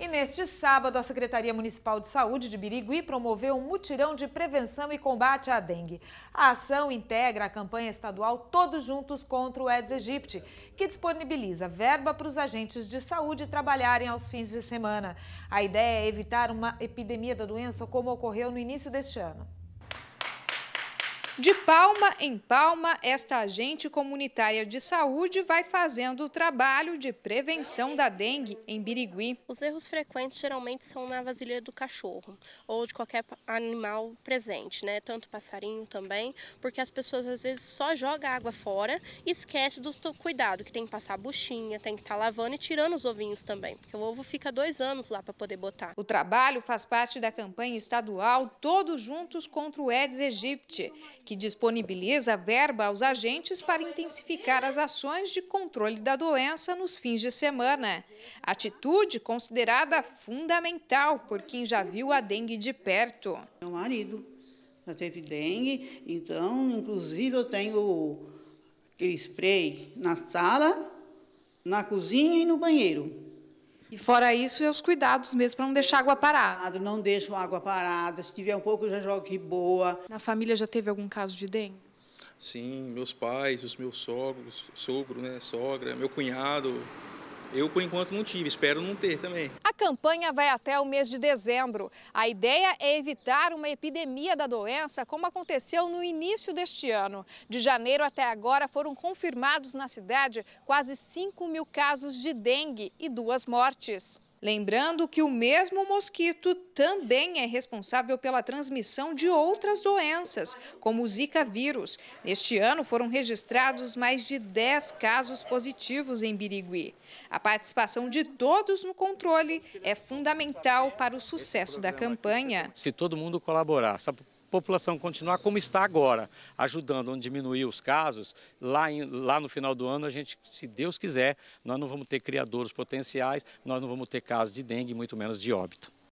E neste sábado, a Secretaria Municipal de Saúde de Birigui promoveu um mutirão de prevenção e combate à dengue. A ação integra a campanha estadual Todos Juntos contra o Aedes aegypti, que disponibiliza verba para os agentes de saúde trabalharem aos fins de semana. A ideia é evitar uma epidemia da doença como ocorreu no início deste ano. De palma em palma, esta agente comunitária de saúde vai fazendo o trabalho de prevenção da dengue em Birigui. Os erros frequentes geralmente são na vasilha do cachorro ou de qualquer animal presente, né? Tanto passarinho também, porque as pessoas às vezes só jogam água fora e esquece do cuidado, que tem que passar a buchinha, tem que estar tá lavando e tirando os ovinhos também, porque o ovo fica dois anos lá para poder botar. O trabalho faz parte da campanha estadual Todos Juntos contra o Aedes aegypti, que disponibiliza verba aos agentes para intensificar as ações de controle da doença nos fins de semana. Atitude considerada fundamental por quem já viu a dengue de perto. Meu marido já teve dengue, então, inclusive, eu tenho aquele spray na sala, na cozinha e no banheiro. E fora isso, é os cuidados mesmo para não deixar água parada. Não deixo água parada. Se tiver um pouco, já jogo que boa. Na família já teve algum caso de dengue? Sim, meus pais, os meus sogros, sogro, né, sogra, meu cunhado. Eu por enquanto não tive, espero não ter também campanha vai até o mês de dezembro. A ideia é evitar uma epidemia da doença, como aconteceu no início deste ano. De janeiro até agora foram confirmados na cidade quase 5 mil casos de dengue e duas mortes. Lembrando que o mesmo mosquito também é responsável pela transmissão de outras doenças, como o Zika vírus. Neste ano foram registrados mais de 10 casos positivos em Birigui. A participação de todos no controle é fundamental para o sucesso da campanha. Se todo mundo colaborar, sabe população continuar como está agora, ajudando a diminuir os casos, lá, em, lá no final do ano, a gente, se Deus quiser, nós não vamos ter criadores potenciais, nós não vamos ter casos de dengue, muito menos de óbito.